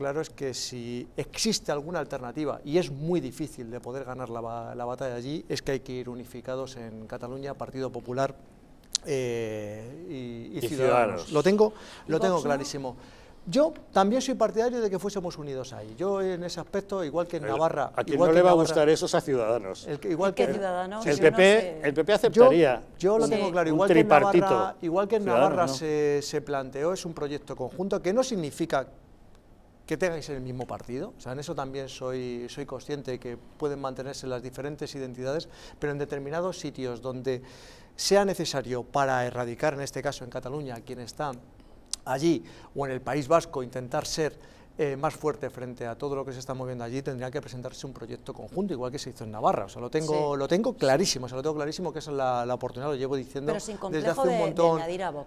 claro es que si existe alguna alternativa, y es muy difícil de poder ganar la, batalla allí, es que hay que ir unificados en Cataluña, Partido Popular eh, y, ciudadanos. Lo tengo, lo tengo clarísimo. Yo también soy partidario de que fuésemos unidos ahí. Yo en ese aspecto, igual que en Navarra... ¿A quién no le va a gustar eso es a Ciudadanos? El, igual que, Ciudadanos? El, PP, el aceptaría Yo, lo tengo claro, igual que en Navarra, igual que en Navarra se, se planteó, es un proyecto conjunto que no significa que tengáis el mismo partido. O sea, en eso también soy, soy consciente que pueden mantenerse las diferentes identidades, pero en determinados sitios donde sea necesario para erradicar, en este caso en Cataluña, a quien está allí o en el País Vasco, intentar ser eh, más fuerte frente a todo lo que se está moviendo allí, tendría que presentarse un proyecto conjunto, igual que se hizo en Navarra. O sea, lo tengo, lo tengo clarísimo, se lo tengo clarísimo que esa es la, oportunidad, lo llevo diciendo desde hace un montón. añadir a